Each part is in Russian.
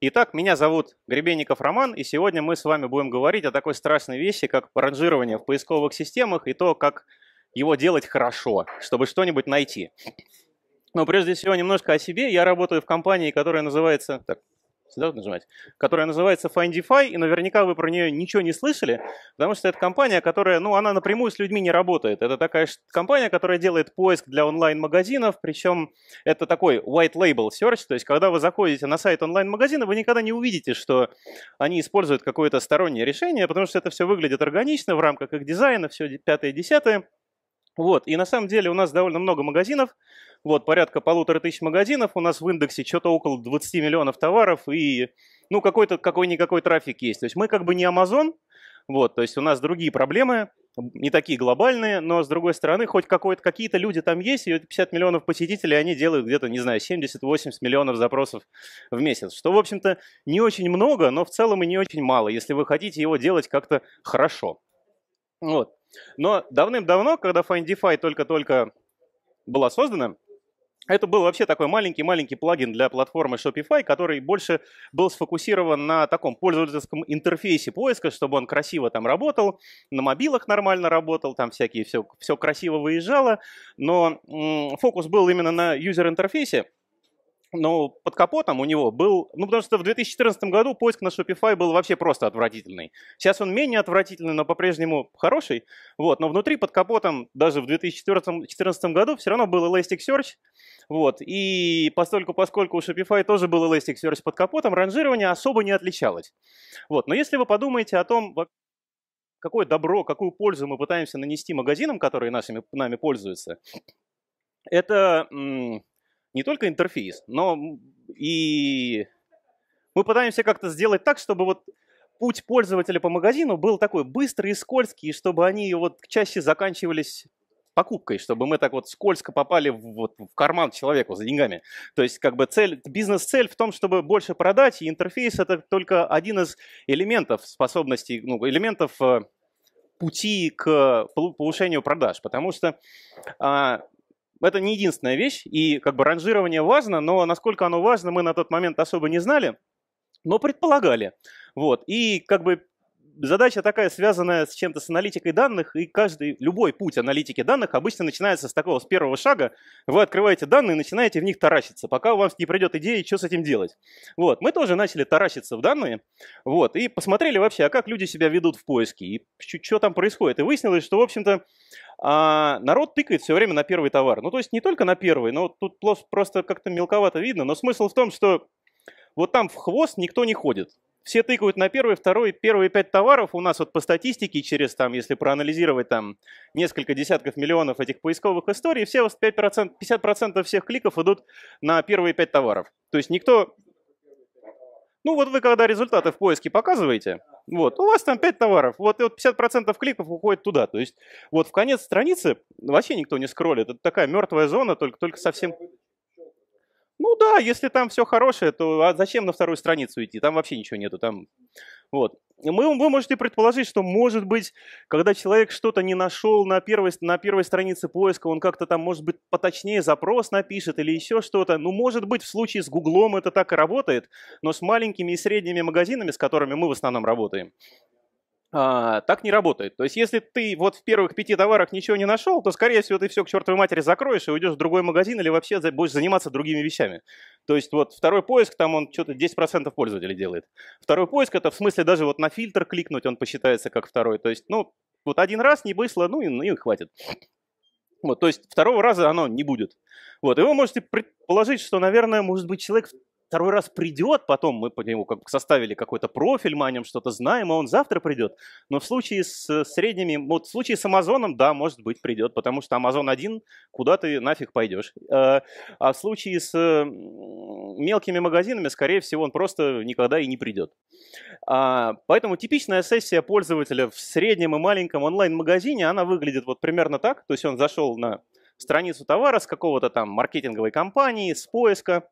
Итак, меня зовут Гребенников Роман, и сегодня мы с вами будем говорить о такой страшной вещи, как ранжирование в поисковых системах и то, как его делать хорошо, чтобы что-нибудь найти. Но прежде всего немножко о себе. Я работаю в компании, которая называется... Так, сюда вот нажимать, которая называется Findify, и наверняка вы про нее ничего не слышали, потому что это компания, которая, ну, она напрямую с людьми не работает. Это такая компания, которая делает поиск для онлайн-магазинов, причем это такой white label search, то есть когда вы заходите на сайт онлайн-магазина, вы никогда не увидите, что они используют какое-то стороннее решение, потому что это все выглядит органично в рамках их дизайна, все пятое-десятое. Вот. И на самом деле у нас довольно много магазинов, вот, порядка полутора тысяч магазинов, у нас в индексе что-то около 20 миллионов товаров и, ну, какой-то, какой-никакой трафик есть. То есть мы как бы не Amazon, вот, то есть у нас другие проблемы, не такие глобальные, но с другой стороны, хоть какой-то, какие-то люди там есть, и 50 миллионов посетителей, они делают где-то, не знаю, 70-80 миллионов запросов в месяц, что, в общем-то, не очень много, но в целом и не очень мало, если вы хотите его делать как-то хорошо. Вот. Но давным-давно, когда FindDeFi только-только была создана, это был вообще такой маленький-маленький плагин для платформы Shopify, который больше был сфокусирован на таком пользовательском интерфейсе поиска, чтобы он красиво там работал, на мобилах нормально работал, там всякие все, все красиво выезжало, но фокус был именно на юзер-интерфейсе, ну, под капотом у него был... Ну, потому что в 2014 году поиск на Shopify был вообще просто отвратительный. Сейчас он менее отвратительный, но по-прежнему хороший. Вот, но внутри под капотом даже в 2014 году все равно был Elasticsearch. Вот, и поскольку, поскольку у Shopify тоже был Elasticsearch под капотом, ранжирование особо не отличалось. Вот, но если вы подумаете о том, какое добро, какую пользу мы пытаемся нанести магазинам, которые нашими, нами пользуются, это м- не только интерфейс, но и мы пытаемся как-то сделать так, чтобы вот путь пользователя по магазину был такой быстрый и скользкий, чтобы они вот чаще заканчивались покупкой, чтобы мы так вот скользко попали в, вот, в карман человеку за деньгами. То есть как бы цель, бизнес-цель в том, чтобы больше продать, и интерфейс это только один из элементов способностей, ну, элементов э, пути к повышению продаж, потому что а, это не единственная вещь, и как бы ранжирование важно, но насколько оно важно, мы на тот момент особо не знали, но предполагали. Вот. И как бы задача такая, связанная с чем-то с аналитикой данных, и каждый, любой путь аналитики данных обычно начинается с такого, с первого шага. Вы открываете данные и начинаете в них таращиться, пока у вас не придет идея, что с этим делать. Вот, мы тоже начали таращиться в данные, вот, и посмотрели вообще, а как люди себя ведут в поиске, и что там происходит. И выяснилось, что, в общем-то, а народ тыкает все время на первый товар. Ну, то есть не только на первый, но тут просто как-то мелковато видно, но смысл в том, что вот там в хвост никто не ходит все тыкают на первый, второй, первые пять товаров. У нас вот по статистике через там, если проанализировать там несколько десятков миллионов этих поисковых историй, все 5%, 50% всех кликов идут на первые пять товаров. То есть никто... Ну вот вы когда результаты в поиске показываете, вот, у вас там 5 товаров, вот, и вот 50% кликов уходит туда. То есть вот в конец страницы вообще никто не скроллит. Это такая мертвая зона, только, только совсем... Ну да, если там все хорошее, то а зачем на вторую страницу идти? Там вообще ничего нету. Там... Вот. Мы, вы можете предположить, что, может быть, когда человек что-то не нашел на первой, на первой странице поиска, он как-то там, может быть, поточнее запрос напишет или еще что-то. Ну, может быть, в случае с Гуглом это так и работает, но с маленькими и средними магазинами, с которыми мы в основном работаем, а, так не работает. То есть, если ты вот в первых пяти товарах ничего не нашел, то, скорее всего, ты все к чертовой матери закроешь и уйдешь в другой магазин или вообще будешь заниматься другими вещами. То есть, вот второй поиск, там он что-то 10% пользователей делает. Второй поиск, это в смысле даже вот на фильтр кликнуть, он посчитается как второй. То есть, ну, вот один раз не быстро, ну и, ну, и хватит. Вот, то есть второго раза оно не будет. Вот, и вы можете предположить, что, наверное, может быть, человек второй раз придет, потом мы по нему как составили какой-то профиль, мы о нем что-то знаем, а он завтра придет. Но в случае с э, средними, вот в случае с Амазоном, да, может быть, придет, потому что Амазон один, куда ты нафиг пойдешь. Э, а в случае с мелкими магазинами, скорее всего, он просто никогда и не придет. А, поэтому типичная сессия пользователя в среднем и маленьком онлайн-магазине, она выглядит вот примерно так, то есть он зашел на страницу товара с какого-то там маркетинговой компании, с поиска,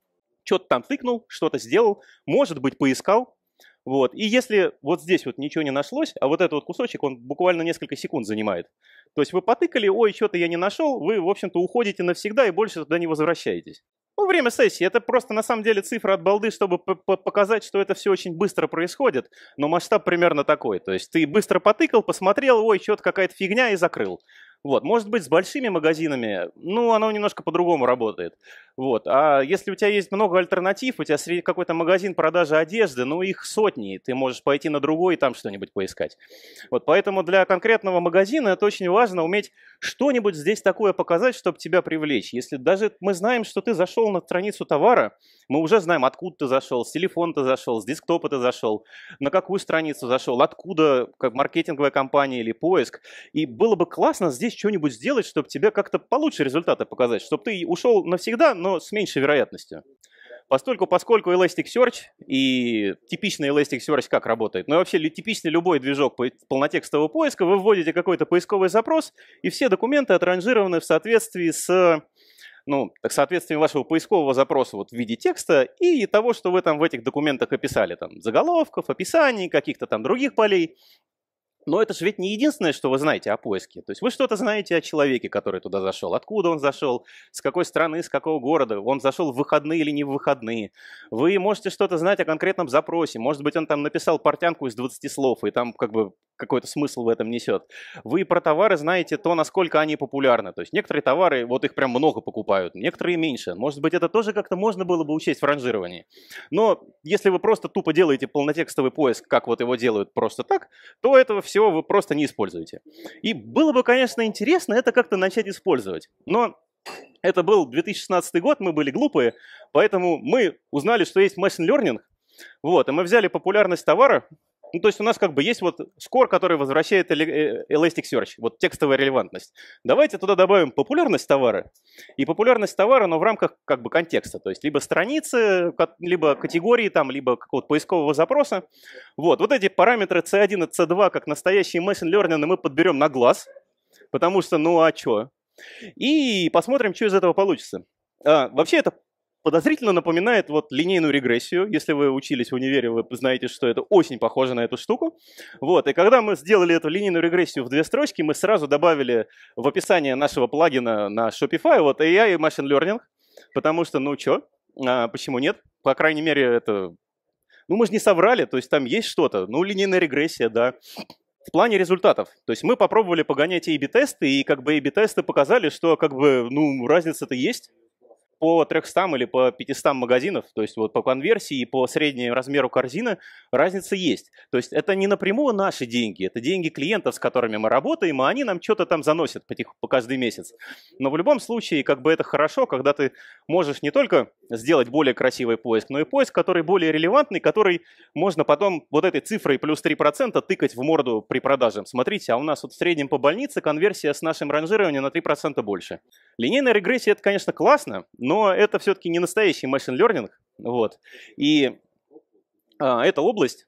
что-то там тыкнул, что-то сделал, может быть, поискал. Вот. И если вот здесь вот ничего не нашлось, а вот этот вот кусочек, он буквально несколько секунд занимает. То есть вы потыкали, ой, что-то я не нашел, вы, в общем-то, уходите навсегда и больше туда не возвращаетесь. Ну, время сессии. Это просто на самом деле цифра от балды, чтобы показать, что это все очень быстро происходит. Но масштаб примерно такой. То есть ты быстро потыкал, посмотрел, ой, что-то какая-то фигня и закрыл. Вот. Может быть, с большими магазинами, ну, оно немножко по-другому работает. Вот. А если у тебя есть много альтернатив, у тебя среди какой-то магазин продажи одежды, ну, их сотни, ты можешь пойти на другой и там что-нибудь поискать. Вот. Поэтому для конкретного магазина это очень важно уметь что-нибудь здесь такое показать, чтобы тебя привлечь. Если даже мы знаем, что ты зашел на страницу товара, мы уже знаем, откуда ты зашел, с телефона ты зашел, с десктопа ты зашел, на какую страницу зашел, откуда как маркетинговая компания или поиск. И было бы классно здесь что-нибудь сделать, чтобы тебе как-то получше результаты показать, чтобы ты ушел навсегда, но с меньшей вероятностью. Поскольку, поскольку Elasticsearch и типичный Elasticsearch как работает, ну и вообще типичный любой движок полнотекстового поиска, вы вводите какой-то поисковый запрос, и все документы отранжированы в соответствии с ну, так соответствие вашего поискового запроса вот в виде текста и того, что вы там в этих документах описали, там, заголовков, описаний, каких-то там других полей. Но это же ведь не единственное, что вы знаете о поиске. То есть вы что-то знаете о человеке, который туда зашел, откуда он зашел, с какой страны, с какого города, он зашел в выходные или не в выходные. Вы можете что-то знать о конкретном запросе. Может быть, он там написал портянку из 20 слов, и там как бы какой-то смысл в этом несет. Вы про товары знаете то, насколько они популярны. То есть некоторые товары, вот их прям много покупают, некоторые меньше. Может быть, это тоже как-то можно было бы учесть в ранжировании. Но если вы просто тупо делаете полнотекстовый поиск, как вот его делают просто так, то этого все всего, вы просто не используете. И было бы, конечно, интересно это как-то начать использовать. Но это был 2016 год, мы были глупые, поэтому мы узнали, что есть machine learning, вот, и мы взяли популярность товара, ну, то есть у нас как бы есть вот Score, который возвращает э, Elasticsearch, вот текстовая релевантность. Давайте туда добавим популярность товара и популярность товара, но в рамках как бы контекста, то есть либо страницы, либо категории там, либо какого-то поискового запроса. Вот, вот эти параметры C1 и C2 как настоящие machine learning мы подберем на глаз, потому что ну а что? И посмотрим, что из этого получится. А, вообще это подозрительно напоминает вот линейную регрессию. Если вы учились в универе, вы знаете, что это очень похоже на эту штуку. Вот. И когда мы сделали эту линейную регрессию в две строчки, мы сразу добавили в описание нашего плагина на Shopify вот AI и Machine Learning, потому что, ну чё, а, почему нет? По крайней мере, это... Ну, мы же не соврали, то есть там есть что-то. Ну, линейная регрессия, да. В плане результатов. То есть мы попробовали погонять A-B-тесты, и как бы A-B-тесты показали, что как бы, ну, разница-то есть по 300 или по 500 магазинов, то есть вот по конверсии и по среднему размеру корзины разница есть. То есть это не напрямую наши деньги, это деньги клиентов, с которыми мы работаем, а они нам что-то там заносят по, тих, по каждый месяц. Но в любом случае, как бы это хорошо, когда ты можешь не только сделать более красивый поиск, но ну и поиск, который более релевантный, который можно потом вот этой цифрой плюс 3% тыкать в морду при продаже. Смотрите, а у нас вот в среднем по больнице конверсия с нашим ранжированием на 3% больше. Линейная регрессия – это, конечно, классно, но это все-таки не настоящий machine learning. Вот. И а, эта область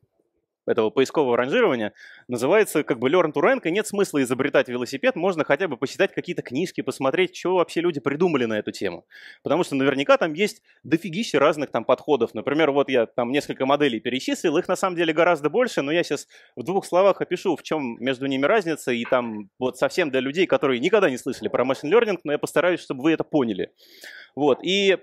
этого поискового ранжирования – Называется как бы Learn to Rank, и нет смысла изобретать велосипед, можно хотя бы посчитать какие-то книжки, посмотреть, что вообще люди придумали на эту тему. Потому что наверняка там есть дофигища разных там подходов. Например, вот я там несколько моделей перечислил, их на самом деле гораздо больше, но я сейчас в двух словах опишу, в чем между ними разница, и там вот совсем для людей, которые никогда не слышали про машин learning, но я постараюсь, чтобы вы это поняли. Вот, и э,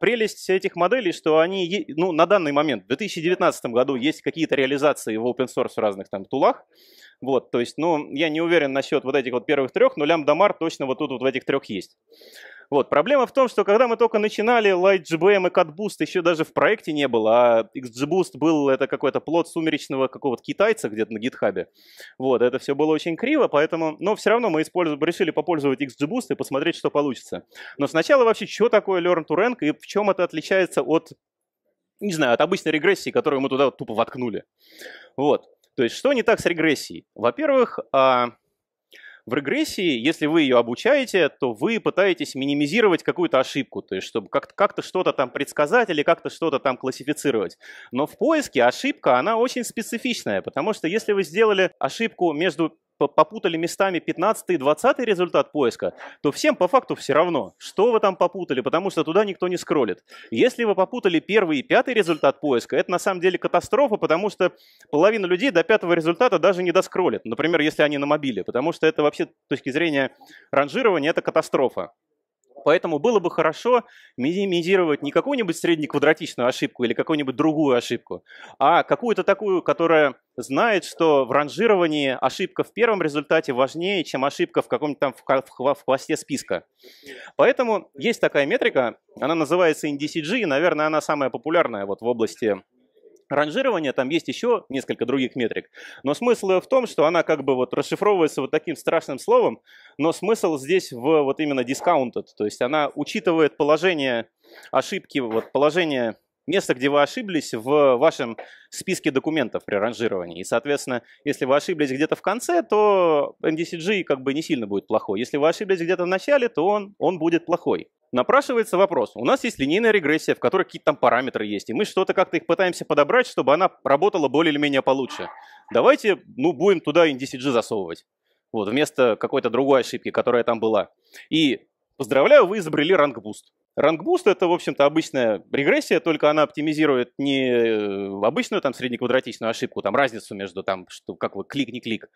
прелесть этих моделей, что они, ну, на данный момент, в 2019 году есть какие-то реализации в open source разных там тулах, словах. Вот, то есть, ну, я не уверен насчет вот этих вот первых трех, но лямбда-мар точно вот тут вот в этих трех есть. Вот, проблема в том, что когда мы только начинали, LightGBM и CatBoost еще даже в проекте не было, а XGBoost был это какой-то плод сумеречного какого-то китайца где-то на гитхабе. Вот, это все было очень криво, поэтому, но все равно мы использу... решили попользовать XGBoost и посмотреть, что получится. Но сначала вообще, что такое Learn to Rank и в чем это отличается от не знаю, от обычной регрессии, которую мы туда вот тупо воткнули. Вот. То есть что не так с регрессией? Во-первых, а, в регрессии, если вы ее обучаете, то вы пытаетесь минимизировать какую-то ошибку, то есть чтобы как-то, как то что то там предсказать или как-то что-то там классифицировать. Но в поиске ошибка, она очень специфичная, потому что если вы сделали ошибку между попутали местами 15 и 20 результат поиска, то всем по факту все равно, что вы там попутали, потому что туда никто не скроллит. Если вы попутали первый и пятый результат поиска, это на самом деле катастрофа, потому что половина людей до пятого результата даже не доскроллит, например, если они на мобиле, потому что это вообще с точки зрения ранжирования это катастрофа поэтому было бы хорошо минимизировать не какую-нибудь среднеквадратичную ошибку или какую-нибудь другую ошибку, а какую-то такую, которая знает, что в ранжировании ошибка в первом результате важнее, чем ошибка в каком-нибудь там в хвосте списка. Поэтому есть такая метрика, она называется NDCG, и, наверное, она самая популярная вот в области ранжирования, там есть еще несколько других метрик. Но смысл ее в том, что она как бы вот расшифровывается вот таким страшным словом, но смысл здесь в вот именно discounted, то есть она учитывает положение ошибки, вот положение место, где вы ошиблись в вашем списке документов при ранжировании. И, соответственно, если вы ошиблись где-то в конце, то MDCG как бы не сильно будет плохой. Если вы ошиблись где-то в начале, то он, он будет плохой напрашивается вопрос. У нас есть линейная регрессия, в которой какие-то там параметры есть, и мы что-то как-то их пытаемся подобрать, чтобы она работала более или менее получше. Давайте, ну, будем туда NDCG засовывать. Вот, вместо какой-то другой ошибки, которая там была. И Поздравляю, вы изобрели рангбуст. Рангбуст это, в общем-то, обычная регрессия, только она оптимизирует не э, обычную там среднеквадратичную ошибку, там разницу между там, что, как вы, клик, не клик,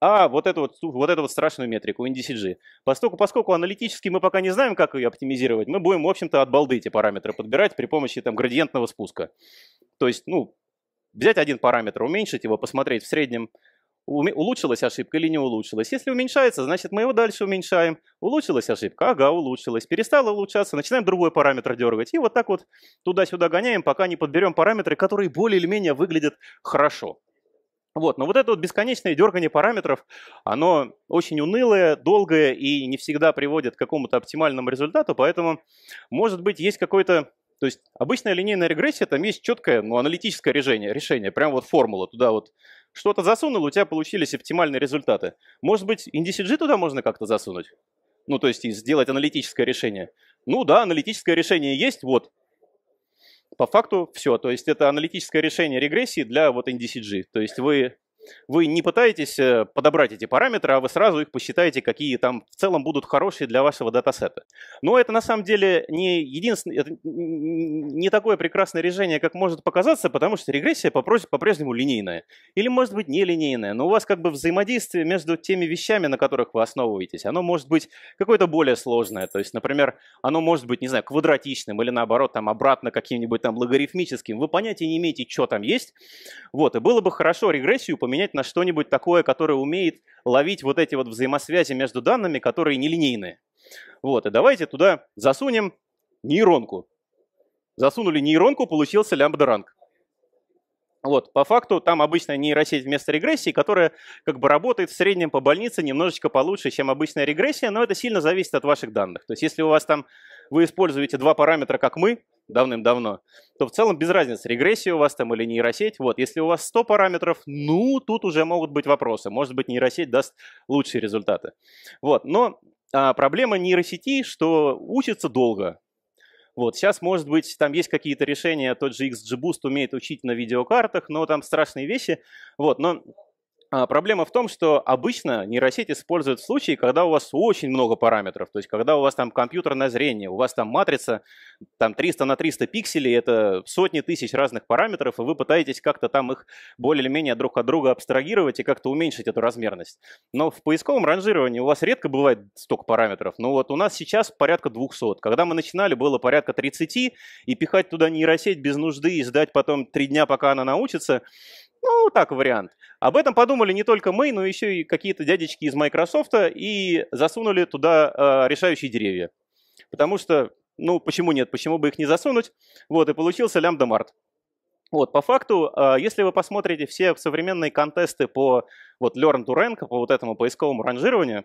а вот эту вот, вот эту вот страшную метрику NDCG. Поскольку, поскольку аналитически мы пока не знаем, как ее оптимизировать, мы будем, в общем-то, от балды эти параметры подбирать при помощи там градиентного спуска. То есть, ну, взять один параметр, уменьшить его, посмотреть в среднем, Улучшилась ошибка или не улучшилась? Если уменьшается, значит мы его дальше уменьшаем. Улучшилась ошибка? Ага, улучшилась. Перестала улучшаться, начинаем другой параметр дергать. И вот так вот туда-сюда гоняем, пока не подберем параметры, которые более или менее выглядят хорошо. Вот, но вот это вот бесконечное дергание параметров, оно очень унылое, долгое и не всегда приводит к какому-то оптимальному результату, поэтому, может быть, есть какой-то то есть обычная линейная регрессия, там есть четкое ну, аналитическое решение, решение, прям вот формула, туда вот что-то засунул, у тебя получились оптимальные результаты. Может быть, NDCG туда можно как-то засунуть? Ну, то есть сделать аналитическое решение. Ну да, аналитическое решение есть, вот. По факту все. То есть это аналитическое решение регрессии для вот NDCG. То есть вы вы не пытаетесь э, подобрать эти параметры, а вы сразу их посчитаете, какие там в целом будут хорошие для вашего датасета. Но это на самом деле не единственное, это не такое прекрасное решение, как может показаться, потому что регрессия по-прежнему линейная. Или может быть нелинейная, но у вас как бы взаимодействие между теми вещами, на которых вы основываетесь, оно может быть какое-то более сложное. То есть, например, оно может быть, не знаю, квадратичным или наоборот там обратно каким-нибудь там логарифмическим. Вы понятия не имеете, что там есть. Вот, и было бы хорошо регрессию поменять поменять на что-нибудь такое, которое умеет ловить вот эти вот взаимосвязи между данными, которые нелинейные. Вот, и давайте туда засунем нейронку. Засунули нейронку, получился лямбда-ранг. Вот, по факту там обычная нейросеть вместо регрессии, которая как бы работает в среднем по больнице немножечко получше, чем обычная регрессия, но это сильно зависит от ваших данных. То есть если у вас там вы используете два параметра, как мы, давным-давно, то в целом без разницы, регрессия у вас там или нейросеть. Вот, если у вас 100 параметров, ну, тут уже могут быть вопросы. Может быть, нейросеть даст лучшие результаты. Вот, но а, проблема нейросети, что учится долго. Вот, сейчас, может быть, там есть какие-то решения, тот же XGBoost умеет учить на видеокартах, но там страшные вещи. Вот, но а, проблема в том, что обычно нейросеть используют в случае, когда у вас очень много параметров, то есть когда у вас там компьютерное зрение, у вас там матрица там 300 на 300 пикселей, это сотни тысяч разных параметров, и вы пытаетесь как-то там их более или менее друг от друга абстрагировать и как-то уменьшить эту размерность. Но в поисковом ранжировании у вас редко бывает столько параметров, но вот у нас сейчас порядка 200. Когда мы начинали, было порядка 30, и пихать туда нейросеть без нужды и ждать потом три дня, пока она научится, ну, так вариант. Об этом подумали не только мы, но еще и какие-то дядечки из Microsoft а, и засунули туда э, решающие деревья. Потому что, ну, почему нет, почему бы их не засунуть? Вот, и получился лямбда март. Вот, по факту, э, если вы посмотрите все современные контесты по вот learn to rank, по вот этому поисковому ранжированию, э,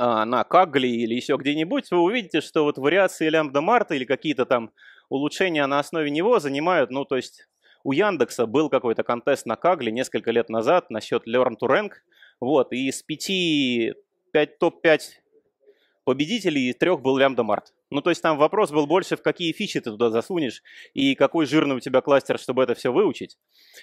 на Kaggle или еще где-нибудь, вы увидите, что вот вариации лямбда марта или какие-то там улучшения на основе него занимают, ну, то есть у Яндекса был какой-то контест на Кагле несколько лет назад насчет Learn to Rank. Вот, и из пяти, топ-5 победителей, трех был Лямбда Март. Ну, то есть там вопрос был больше, в какие фичи ты туда засунешь, и какой жирный у тебя кластер, чтобы это все выучить.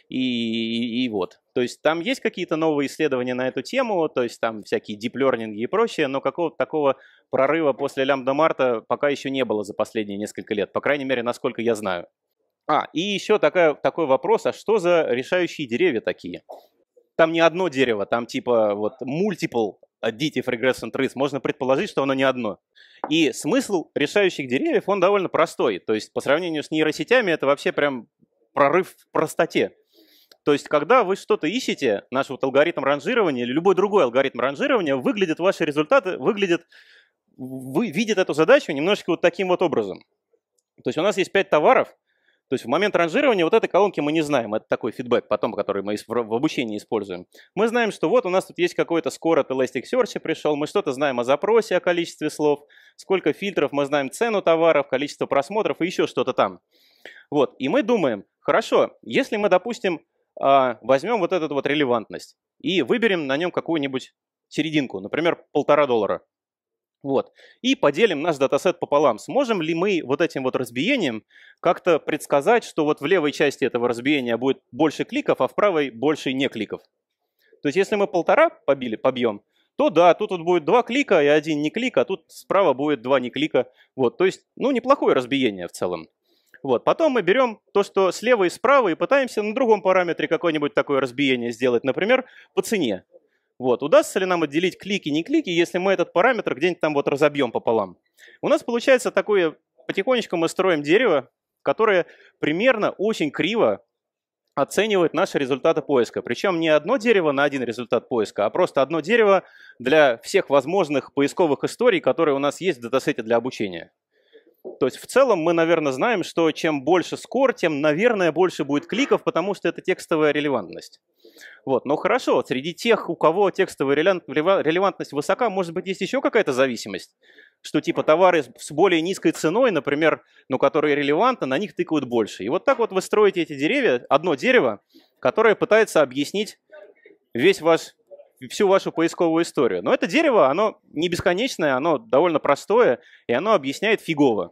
И, и, и вот. То есть там есть какие-то новые исследования на эту тему, то есть там всякие deep learning и прочее, но какого-то такого прорыва после лямбда марта пока еще не было за последние несколько лет, по крайней мере, насколько я знаю. А, и еще такая, такой вопрос, а что за решающие деревья такие? Там не одно дерево, там типа вот multiple additive regression trace. Можно предположить, что оно не одно. И смысл решающих деревьев, он довольно простой. То есть по сравнению с нейросетями это вообще прям прорыв в простоте. То есть, когда вы что-то ищете, наш вот алгоритм ранжирования или любой другой алгоритм ранжирования, выглядят ваши результаты, выглядят, вы видят эту задачу немножечко вот таким вот образом. То есть у нас есть пять товаров, то есть в момент ранжирования вот этой колонки мы не знаем, это такой фидбэк потом, который мы в обучении используем. Мы знаем, что вот у нас тут есть какой-то скоро от Elasticsearch пришел, мы что-то знаем о запросе, о количестве слов, сколько фильтров, мы знаем цену товаров, количество просмотров и еще что-то там. Вот, и мы думаем, хорошо, если мы, допустим, а, возьмем вот эту вот релевантность и выберем на нем какую-нибудь серединку, например, полтора доллара, вот. И поделим наш датасет пополам. Сможем ли мы вот этим вот разбиением как-то предсказать, что вот в левой части этого разбиения будет больше кликов, а в правой больше не кликов? То есть если мы полтора побили, побьем, то да, тут вот будет два клика и один не клик, а тут справа будет два не клика. Вот, то есть, ну, неплохое разбиение в целом. Вот, потом мы берем то, что слева и справа, и пытаемся на другом параметре какое-нибудь такое разбиение сделать, например, по цене. Вот. Удастся ли нам отделить клики, не клики, если мы этот параметр где-нибудь там вот разобьем пополам? У нас получается такое, потихонечку мы строим дерево, которое примерно очень криво оценивает наши результаты поиска. Причем не одно дерево на один результат поиска, а просто одно дерево для всех возможных поисковых историй, которые у нас есть в датасете для обучения. То есть в целом мы, наверное, знаем, что чем больше скор, тем, наверное, больше будет кликов, потому что это текстовая релевантность. Вот. Но хорошо, среди тех, у кого текстовая релевантность высока, может быть, есть еще какая-то зависимость, что типа товары с более низкой ценой, например, но которые релевантны, на них тыкают больше. И вот так вот вы строите эти деревья, одно дерево, которое пытается объяснить весь ваш всю вашу поисковую историю. Но это дерево, оно не бесконечное, оно довольно простое, и оно объясняет фигово.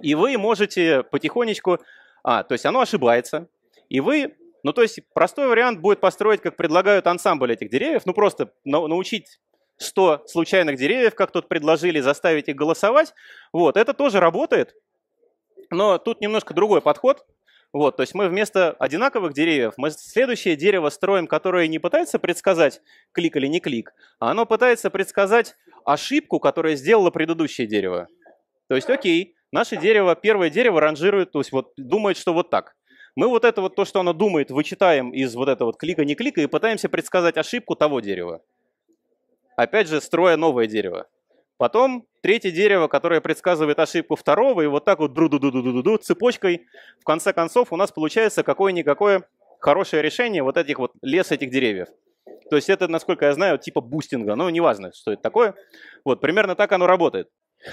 И вы можете потихонечку... А, то есть оно ошибается, и вы... Ну, то есть простой вариант будет построить, как предлагают ансамбль этих деревьев, ну, просто научить 100 случайных деревьев, как тут предложили, заставить их голосовать. Вот, это тоже работает, но тут немножко другой подход. Вот, то есть мы вместо одинаковых деревьев, мы следующее дерево строим, которое не пытается предсказать клик или не клик, а оно пытается предсказать ошибку, которая сделала предыдущее дерево. То есть, окей, Наше дерево, первое дерево ранжирует, то есть вот думает, что вот так. Мы вот это вот то, что оно думает, вычитаем из вот этого вот клика-не клика и пытаемся предсказать ошибку того дерева. Опять же, строя новое дерево. Потом третье дерево, которое предсказывает ошибку второго, и вот так вот дру ду ду ду ду ду ду цепочкой. В конце концов у нас получается какое-никакое хорошее решение вот этих вот лес этих деревьев. То есть это, насколько я знаю, типа бустинга, но неважно, что это такое. Вот, примерно так оно работает.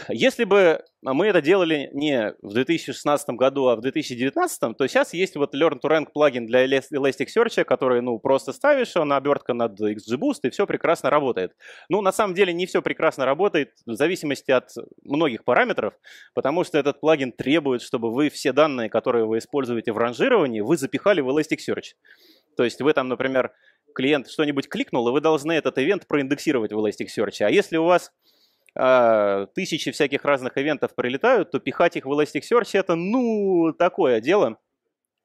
Если бы мы это делали не в 2016 году, а в 2019, то сейчас есть вот Learn to Rank плагин для Elasticsearch, который, ну, просто ставишь, он обертка над XGBoost, и все прекрасно работает. Ну, на самом деле, не все прекрасно работает в зависимости от многих параметров, потому что этот плагин требует, чтобы вы все данные, которые вы используете в ранжировании, вы запихали в Elasticsearch. То есть вы там, например, клиент что-нибудь кликнул, и вы должны этот ивент проиндексировать в Elasticsearch. А если у вас а, тысячи всяких разных ивентов прилетают, то пихать их в Elasticsearch это, ну, такое дело.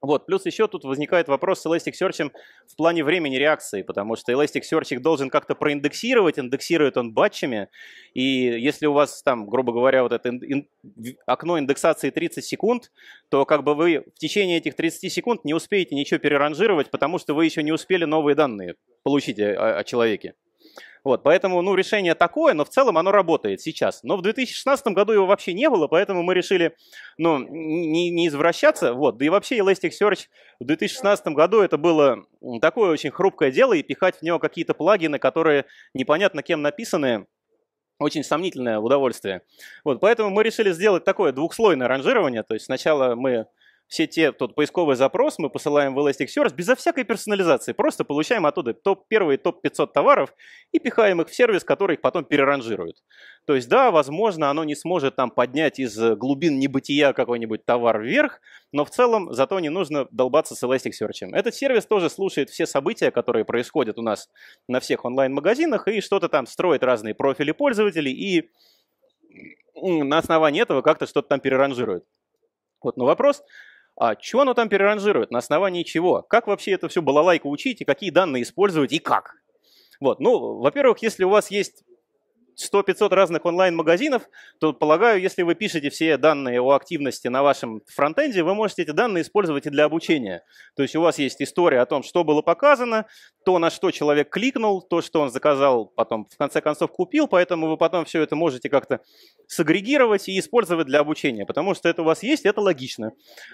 Вот, плюс еще тут возникает вопрос с Elasticsearch в плане времени реакции, потому что Elasticsearch должен как-то проиндексировать, индексирует он батчами, и если у вас там, грубо говоря, вот это ин- ин- окно индексации 30 секунд, то как бы вы в течение этих 30 секунд не успеете ничего переранжировать, потому что вы еще не успели новые данные получить о, о человеке. Вот, поэтому, ну, решение такое, но в целом оно работает сейчас. Но в 2016 году его вообще не было, поэтому мы решили, ну, не, не извращаться. Вот, да и вообще Elasticsearch в 2016 году это было такое очень хрупкое дело, и пихать в него какие-то плагины, которые непонятно кем написаны, очень сомнительное удовольствие. Вот, поэтому мы решили сделать такое двухслойное ранжирование. То есть сначала мы все те, тот поисковый запрос мы посылаем в Elasticsearch безо всякой персонализации. Просто получаем оттуда топ первые топ-500 товаров и пихаем их в сервис, который их потом переранжирует. То есть, да, возможно, оно не сможет там поднять из э, глубин небытия какой-нибудь товар вверх, но в целом зато не нужно долбаться с Elasticsearch. Этот сервис тоже слушает все события, которые происходят у нас на всех онлайн-магазинах и что-то там строит разные профили пользователей и на основании этого как-то что-то там переранжирует. Вот, но вопрос, а чего оно там переранжирует? На основании чего? Как вообще это все балалайку учить и какие данные использовать и как? Вот, ну, во-первых, если у вас есть 100-500 разных онлайн-магазинов, то, полагаю, если вы пишете все данные о активности на вашем фронтенде, вы можете эти данные использовать и для обучения. То есть у вас есть история о том, что было показано, то, на что человек кликнул, то, что он заказал, потом в конце концов купил, поэтому вы потом все это можете как-то сагрегировать и использовать для обучения, потому что это у вас есть, это логично.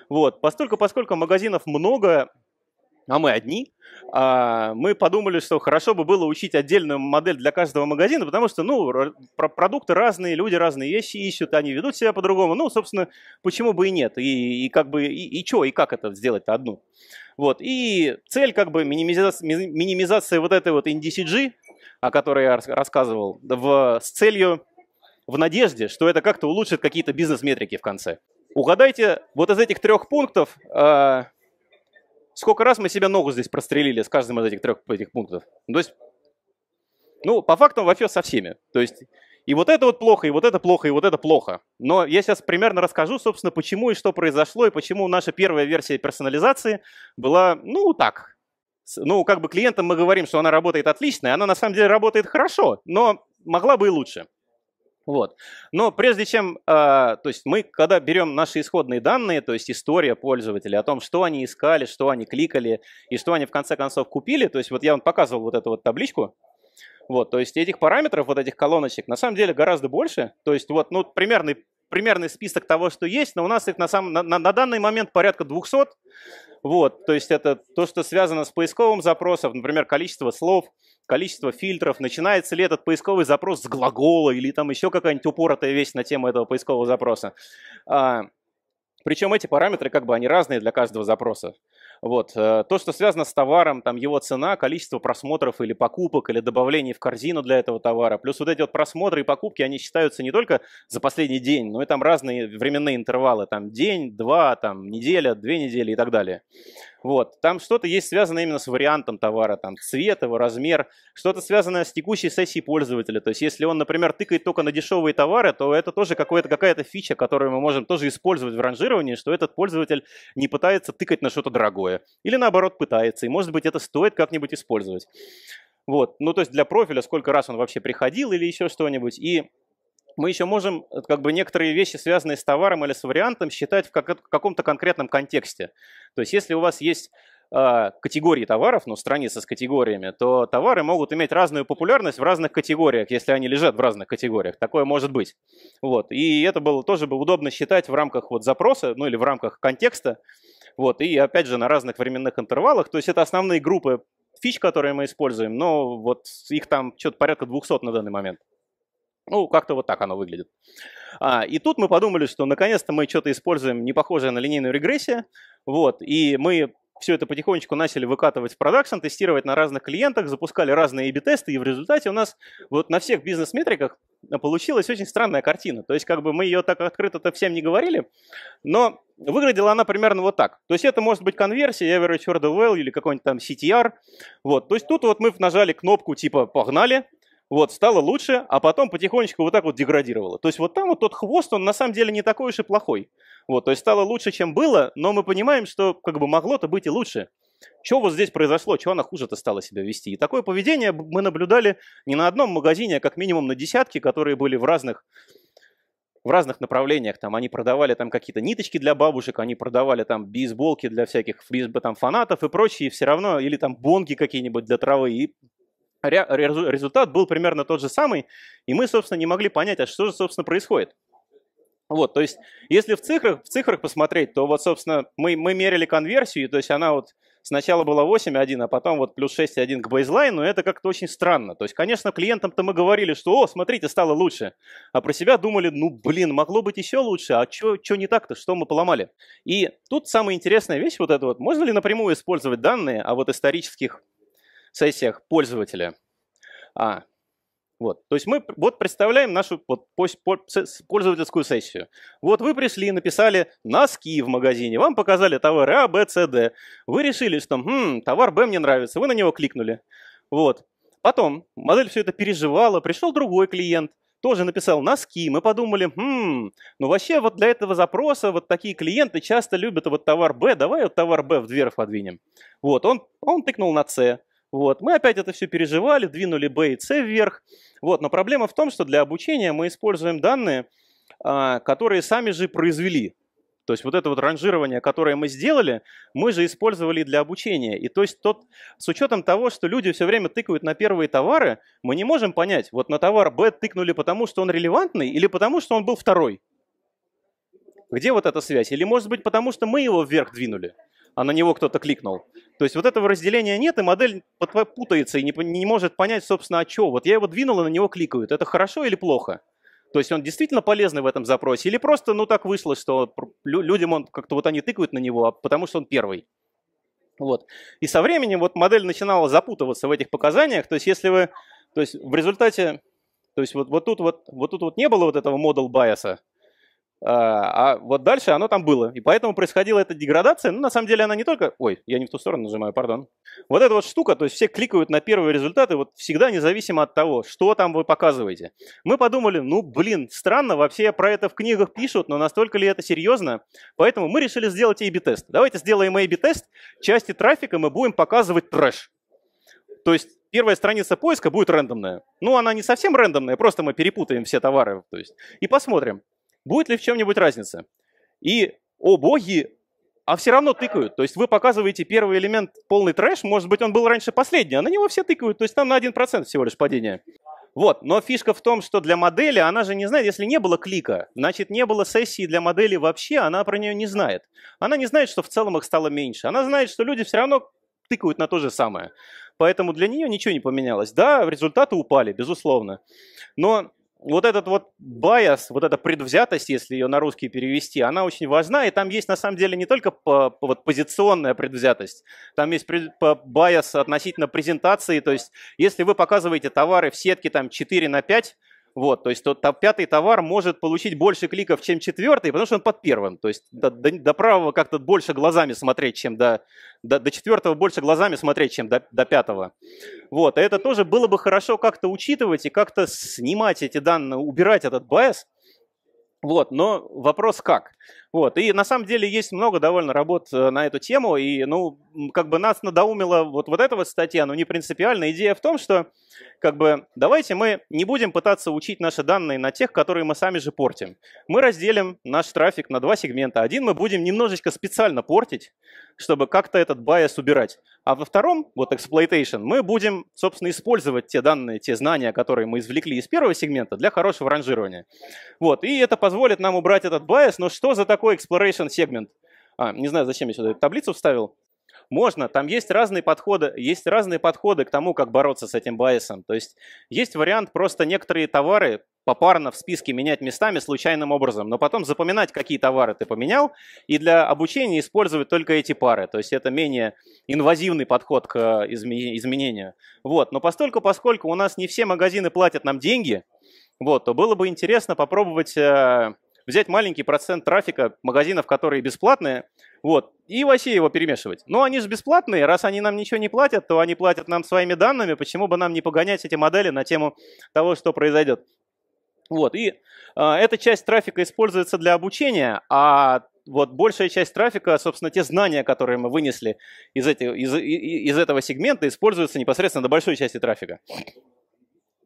Вот. Поскольку, поскольку магазинов много, а мы одни, а, мы подумали, что хорошо бы было учить отдельную модель для каждого магазина, потому что, ну, продукты разные, люди разные вещи ищут, они ведут себя по-другому. Ну, собственно, почему бы и нет? И, и как бы, и, и что, и как это сделать-то одну? Вот, и цель как бы минимизация, минимизация вот этой вот NDCG, о которой я рассказывал, в, с целью, в надежде, что это как-то улучшит какие-то бизнес-метрики в конце. Угадайте, вот из этих трех пунктов, а, сколько раз мы себя ногу здесь прострелили с каждым из этих трех этих пунктов. Ну, то есть, ну, по факту в АФЕ со всеми. То есть, и вот это вот плохо, и вот это плохо, и вот это плохо. Но я сейчас примерно расскажу, собственно, почему и что произошло, и почему наша первая версия персонализации была, ну, так. Ну, как бы клиентам мы говорим, что она работает отлично, и она на самом деле работает хорошо, но могла бы и лучше. Вот. Но прежде чем, э, то есть мы, когда берем наши исходные данные, то есть история пользователя о том, что они искали, что они кликали и что они в конце концов купили, то есть вот я вам показывал вот эту вот табличку, вот, то есть этих параметров, вот этих колоночек, на самом деле гораздо больше, то есть вот, ну, примерный, примерный список того, что есть, но у нас их на, самом, на, на данный момент порядка 200, вот, то есть это то, что связано с поисковым запросом, например, количество слов, количество фильтров, начинается ли этот поисковый запрос с глагола или там еще какая-нибудь упоротая вещь на тему этого поискового запроса. А, Причем эти параметры, как бы, они разные для каждого запроса. Вот. Э, то, что связано с товаром, там его цена, количество просмотров или покупок, или добавлений в корзину для этого товара. Плюс вот эти вот просмотры и покупки, они считаются не только за последний день, но и там разные временные интервалы. Там день, два, там неделя, две недели и так далее. Вот. Там что-то есть связано именно с вариантом товара, там цвет его, размер, что-то связанное с текущей сессией пользователя. То есть если он, например, тыкает только на дешевые товары, то это тоже какая-то фича, которую мы можем тоже использовать в ранжировании, что этот пользователь не пытается тыкать на что-то дорогое. Или наоборот пытается, и может быть это стоит как-нибудь использовать. Вот. Ну то есть для профиля сколько раз он вообще приходил или еще что-нибудь. И мы еще можем э, как бы некоторые вещи, связанные с товаром или с вариантом, считать в каком-то конкретном контексте. То есть если у вас есть а, категории товаров, ну, страница с категориями, то товары могут иметь разную популярность в разных категориях, если они лежат в разных категориях. Такое может быть. Вот. И это было тоже бы удобно считать в рамках вот запроса, ну, или в рамках контекста. Вот. И, опять же, на разных временных интервалах. То есть это основные группы фич, которые мы используем, но вот их там что-то порядка 200 на данный момент. Ну, как-то вот так оно выглядит. А, и тут мы подумали, что наконец-то мы что-то используем не похожее на линейную регрессию. Вот, и мы все это потихонечку начали выкатывать в продакшн, тестировать на разных клиентах, запускали разные A-B-тесты, и в результате у нас вот на всех бизнес-метриках получилась очень странная картина. То есть как бы мы ее так открыто-то всем не говорили, но выглядела она примерно вот так. То есть это может быть конверсия, average order value или какой-нибудь там CTR. Вот. То есть тут вот мы нажали кнопку типа «погнали», вот, стало лучше, а потом потихонечку вот так вот деградировало. То есть вот там вот тот хвост, он на самом деле не такой уж и плохой. Вот, то есть стало лучше, чем было, но мы понимаем, что как бы могло-то быть и лучше. Чего вот здесь произошло, чего она хуже-то стала себя вести? И такое поведение мы наблюдали не на одном магазине, а как минимум на десятке, которые были в разных в разных направлениях. Там они продавали там какие-то ниточки для бабушек, они продавали там бейсболки для всяких там, фанатов и прочее, и все равно, или там бонги какие-нибудь для травы. И а результат был примерно тот же самый, и мы, собственно, не могли понять, а что же, собственно, происходит. Вот, то есть, если в цифрах, в цифрах посмотреть, то вот, собственно, мы, мы мерили конверсию, то есть она вот сначала была 8,1, а потом вот плюс 6,1 к бейзлайну, это как-то очень странно. То есть, конечно, клиентам-то мы говорили, что, о, смотрите, стало лучше, а про себя думали, ну, блин, могло быть еще лучше, а что не так-то, что мы поломали? И тут самая интересная вещь вот эта вот, можно ли напрямую использовать данные о вот исторических сессиях пользователя. А, вот. То есть мы вот представляем нашу вот, пользовательскую сессию. Вот вы пришли, и написали носки в магазине, вам показали товары А, Б, С, Д. Вы решили, что хм, товар Б мне нравится, вы на него кликнули. Вот. Потом модель все это переживала, пришел другой клиент, тоже написал носки. Мы подумали, хм, ну вообще вот для этого запроса вот такие клиенты часто любят вот товар Б, давай вот товар Б в дверь подвинем. Вот, он, он тыкнул на С. Вот. Мы опять это все переживали, двинули B и C вверх. Вот. Но проблема в том, что для обучения мы используем данные, а, которые сами же произвели. То есть вот это вот ранжирование, которое мы сделали, мы же использовали для обучения. И то есть тот, с учетом того, что люди все время тыкают на первые товары, мы не можем понять, вот на товар B тыкнули потому, что он релевантный, или потому, что он был второй. Где вот эта связь? Или может быть потому, что мы его вверх двинули? а на него кто-то кликнул. То есть вот этого разделения нет, и модель путается и не, не может понять, собственно, о чего. Вот я его двинул, и на него кликают. Это хорошо или плохо? То есть он действительно полезный в этом запросе? Или просто, ну, так вышло, что людям он как-то вот они тыкают на него, а потому что он первый? Вот. И со временем вот модель начинала запутываться в этих показаниях. То есть если вы, то есть в результате, то есть вот, вот тут вот, вот тут вот не было вот этого model Байеса. А, а вот дальше оно там было. И поэтому происходила эта деградация. Ну, на самом деле, она не только... Ой, я не в ту сторону нажимаю, пардон. Вот эта вот штука, то есть все кликают на первые результаты, вот всегда независимо от того, что там вы показываете. Мы подумали, ну, блин, странно, вообще про это в книгах пишут, но настолько ли это серьезно? Поэтому мы решили сделать A-B-тест. Давайте сделаем A-B-тест. Части трафика мы будем показывать трэш. То есть первая страница поиска будет рандомная. Ну, она не совсем рандомная, просто мы перепутаем все товары. То есть, и посмотрим. Будет ли в чем-нибудь разница? И, о боги, а все равно тыкают. То есть вы показываете первый элемент полный трэш, может быть, он был раньше последний, а на него все тыкают, то есть там на 1% всего лишь падение. Вот, но фишка в том, что для модели она же не знает, если не было клика, значит не было сессии для модели вообще, она про нее не знает. Она не знает, что в целом их стало меньше. Она знает, что люди все равно тыкают на то же самое. Поэтому для нее ничего не поменялось. Да, результаты упали, безусловно. Но вот этот вот байос, вот эта предвзятость, если ее на русский перевести, она очень важна, и там есть на самом деле не только по, вот, позиционная предвзятость, там есть по байос относительно презентации, то есть если вы показываете товары в сетке там 4 на 5, вот, то есть тот, то, пятый товар может получить больше кликов, чем четвертый, потому что он под первым. То есть до, до, до правого как-то больше глазами смотреть, чем до, до, до четвертого больше глазами смотреть, чем до, до пятого. Вот, а это тоже было бы хорошо как-то учитывать и как-то снимать эти данные, убирать этот байс. Вот, но вопрос как? Вот. И на самом деле есть много довольно работ э, на эту тему, и, ну, как бы нас надоумила вот, вот эта вот статья, но не принципиально. Идея в том, что, как бы, давайте мы не будем пытаться учить наши данные на тех, которые мы сами же портим. Мы разделим наш трафик на два сегмента. Один мы будем немножечко специально портить, чтобы как-то этот байс убирать. А во втором, вот exploitation, мы будем, собственно, использовать те данные, те знания, которые мы извлекли из первого сегмента для хорошего ранжирования. Вот. И это позволит нам убрать этот байс, но что за такой exploration сегмент? А, не знаю, зачем я сюда эту таблицу вставил. Можно, там есть разные подходы, есть разные подходы к тому, как бороться с этим байесом. То есть есть вариант просто некоторые товары попарно в списке менять местами случайным образом, но потом запоминать, какие товары ты поменял, и для обучения использовать только эти пары. То есть это менее инвазивный подход к э, изменению. Вот. Но постольку, поскольку у нас не все магазины платят нам деньги, вот, то было бы интересно попробовать э, взять маленький процент трафика магазинов, которые бесплатные, вот, и вообще его перемешивать. Но они же бесплатные, раз они нам ничего не платят, то они платят нам своими данными, почему бы нам не погонять эти модели на тему того, что произойдет. Вот, и э, эта часть трафика используется для обучения, а вот большая часть трафика, собственно, те знания, которые мы вынесли из, эти, из, из этого сегмента, используются непосредственно до большой части трафика.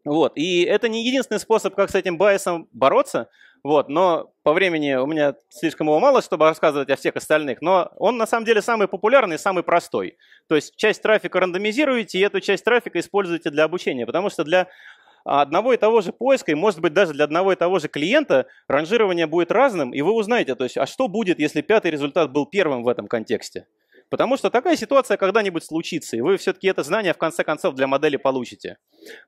Вот. И это не единственный способ, как с этим байсом бороться. Вот, но по времени у меня слишком его мало, чтобы рассказывать о всех остальных, но он на самом деле самый популярный самый простой. То есть часть трафика рандомизируете и эту часть трафика используете для обучения, потому что для одного и того же поиска, и может быть даже для одного и того же клиента ранжирование будет разным, и вы узнаете, то есть, а что будет, если пятый результат был первым в этом контексте. Потому что такая ситуация когда-нибудь случится, и вы все-таки это знание в конце концов для модели получите.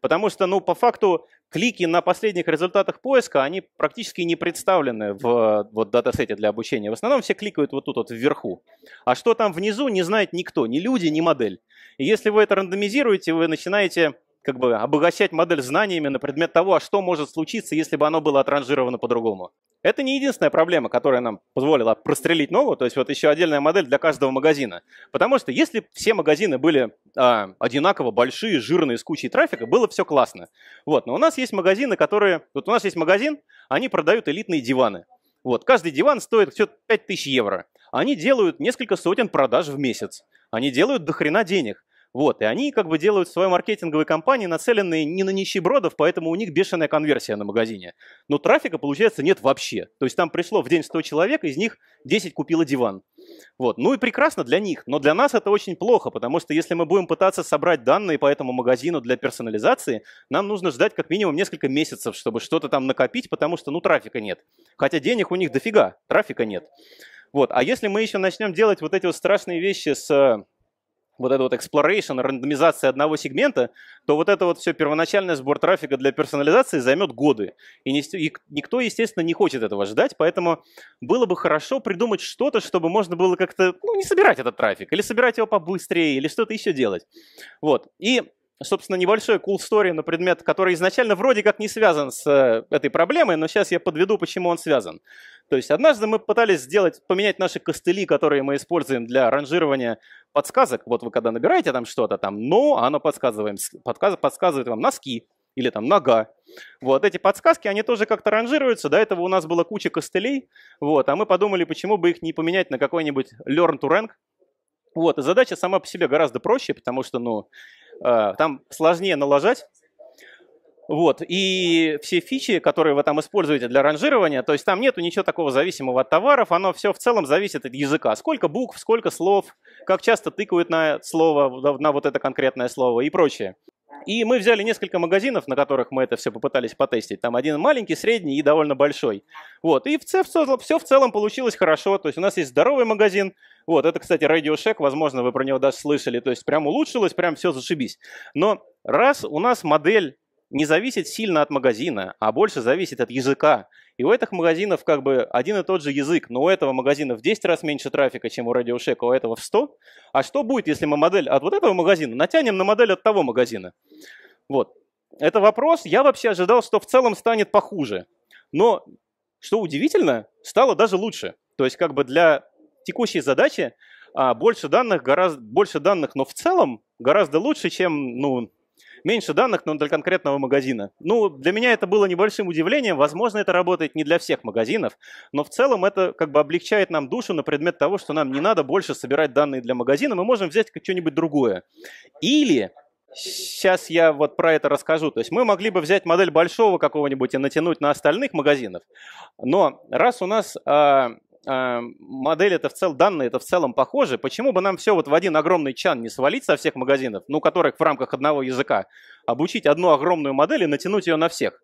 Потому что, ну, по факту, клики на последних результатах поиска, они практически не представлены в вот, датасете для обучения. В основном все кликают вот тут вот вверху. А что там внизу, не знает никто, ни люди, ни модель. И если вы это рандомизируете, вы начинаете как бы обогащать модель знаниями на предмет того, а что может случиться, если бы оно было отранжировано по-другому. Это не единственная проблема, которая нам позволила прострелить ногу, то есть вот еще отдельная модель для каждого магазина. Потому что если все магазины были а, одинаково большие, жирные, с кучей трафика, было все классно. Вот, но у нас есть магазины, которые... Вот у нас есть магазин, они продают элитные диваны. Вот, каждый диван стоит все 5000 евро. Они делают несколько сотен продаж в месяц. Они делают дохрена денег. Вот, и они как бы делают свои маркетинговые кампании, нацеленные не на нищебродов, поэтому у них бешеная конверсия на магазине. Но трафика, получается, нет вообще. То есть там пришло в день 100 человек, из них 10 купило диван. Вот. Ну и прекрасно для них, но для нас это очень плохо, потому что если мы будем пытаться собрать данные по этому магазину для персонализации, нам нужно ждать как минимум несколько месяцев, чтобы что-то там накопить, потому что, ну, трафика нет. Хотя денег у них дофига, трафика нет. Вот. А если мы еще начнем делать вот эти вот страшные вещи с э, вот это вот exploration, рандомизация одного сегмента, то вот это вот все первоначальное сбор трафика для персонализации займет годы. И, не, и никто, естественно, не хочет этого ждать, поэтому было бы хорошо придумать что-то, чтобы можно было как-то ну, не собирать этот трафик, или собирать его побыстрее, или что-то еще делать. Вот. И собственно, небольшой cool story на предмет, который изначально вроде как не связан с э, этой проблемой, но сейчас я подведу, почему он связан. То есть однажды мы пытались сделать, поменять наши костыли, которые мы используем для ранжирования подсказок. Вот вы когда набираете там что-то, там «но», оно подсказываем, подсказ, подсказывает вам «носки», или там нога. Вот эти подсказки, они тоже как-то ранжируются. До этого у нас была куча костылей, вот, а мы подумали, почему бы их не поменять на какой-нибудь learn to rank, вот, и задача сама по себе гораздо проще, потому что, ну, э, там сложнее налажать. Вот, и все фичи, которые вы там используете для ранжирования, то есть там нету ничего такого зависимого от товаров, оно все в целом зависит от языка. Сколько букв, сколько слов, как часто тыкают на слово, на вот это конкретное слово и прочее. И мы взяли несколько магазинов, на которых мы это все попытались потестить. Там один маленький, средний и довольно большой. Вот. И все, все, все в целом получилось хорошо. То есть у нас есть здоровый магазин, вот, это, кстати, Radio Shack, возможно, вы про него даже слышали. То есть прям улучшилось, прям все зашибись. Но раз у нас модель не зависит сильно от магазина, а больше зависит от языка. И у этих магазинов как бы один и тот же язык, но у этого магазина в 10 раз меньше трафика, чем у Радиошека, а у этого в 100. А что будет, если мы модель от вот этого магазина натянем на модель от того магазина? Вот. Это вопрос. Я вообще ожидал, что в целом станет похуже. Но, что удивительно, стало даже лучше. То есть как бы для текущие задачи а, больше данных, гораздо больше данных, но в целом гораздо лучше, чем ну, меньше данных, но для конкретного магазина. Ну, для меня это было небольшим удивлением. Возможно, это работает не для всех магазинов, но в целом это как бы облегчает нам душу на предмет того, что нам не надо больше собирать данные для магазина, мы можем взять что-нибудь другое. Или Сейчас я вот про это расскажу. То есть мы могли бы взять модель большого какого-нибудь и натянуть на остальных магазинов, но раз у нас а, Эм, модель это в целом, данные это в целом похожи, почему бы нам все вот в один огромный чан не свалить со всех магазинов, ну, которых в рамках одного языка, обучить одну огромную модель и натянуть ее на всех?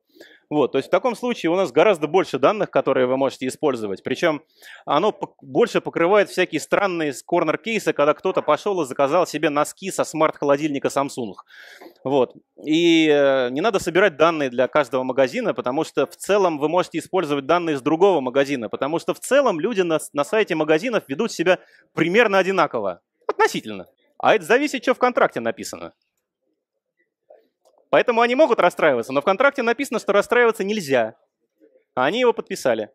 Вот, то есть в таком случае у нас гораздо больше данных, которые вы можете использовать. Причем оно больше покрывает всякие странные корнер-кейсы, когда кто-то пошел и заказал себе носки со смарт-холодильника Samsung. Вот. И э, не надо собирать данные для каждого магазина, потому что в целом вы можете использовать данные из другого магазина, потому что в целом люди на, на сайте магазинов ведут себя примерно одинаково. Относительно. А это зависит, что в контракте написано. Поэтому они могут расстраиваться, но в контракте написано, что расстраиваться нельзя. А они его подписали.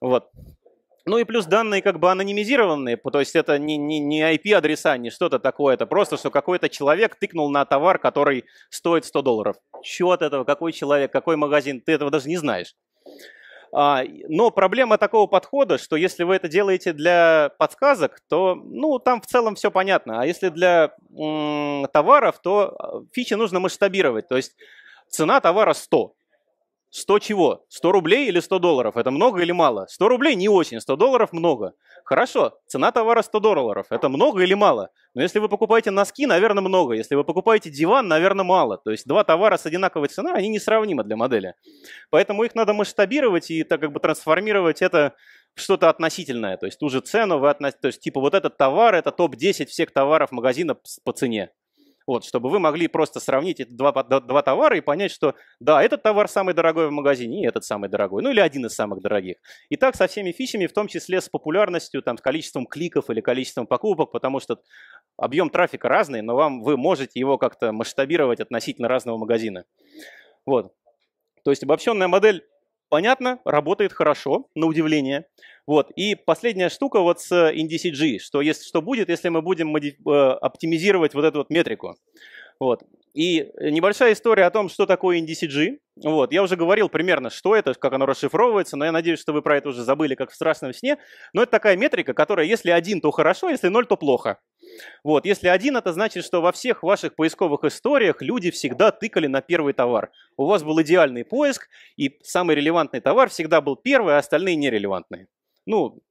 Вот. Ну и плюс данные как бы анонимизированные, то есть это не, не, не IP-адреса, не что-то такое, это просто, что какой-то человек тыкнул на товар, который стоит 100 долларов. Чего от этого, какой человек, какой магазин, ты этого даже не знаешь. А, но проблема такого подхода, что если вы это делаете для подсказок, то ну, там в целом все понятно. А если для м- товаров, то а, фичи нужно масштабировать. То есть цена товара 100. 100 чего? 100 рублей или 100 долларов? Это много или мало? 100 рублей не очень, 100 долларов много. Хорошо, цена товара 100 долларов. Это много или мало? Но если вы покупаете носки, наверное, много. Если вы покупаете диван, наверное, мало. То есть два товара с одинаковой ценой, они несравнимы для модели. Поэтому их надо масштабировать и так как бы трансформировать это в что-то относительное. То есть ту же цену вы относите, то есть типа вот этот товар, это топ-10 всех товаров магазина по цене вот, чтобы вы могли просто сравнить эти два, два товара и понять, что да, этот товар самый дорогой в магазине и этот самый дорогой, ну или один из самых дорогих. И так со всеми фичами, в том числе с популярностью, там, с количеством кликов или количеством покупок, потому что объем трафика разный, но вам, вы можете его как-то масштабировать относительно разного магазина. Вот. То есть обобщенная модель Понятно, работает хорошо, на удивление. Вот. И последняя штука вот с э, NDCG, что, если, что будет, если мы будем э, оптимизировать вот эту вот метрику. Вот. И небольшая история о том, что такое NDCG. Вот, я уже говорил примерно, что это, как оно расшифровывается, но я надеюсь, что вы про это уже забыли, как в страшном сне. Но это такая метрика, которая, если один, то хорошо, если ноль, то плохо. Вот, если один, это значит, что во всех ваших поисковых историях люди всегда тыкали на первый товар. У вас был идеальный поиск, и самый релевантный товар всегда был первый, а остальные нерелевантные. Ну,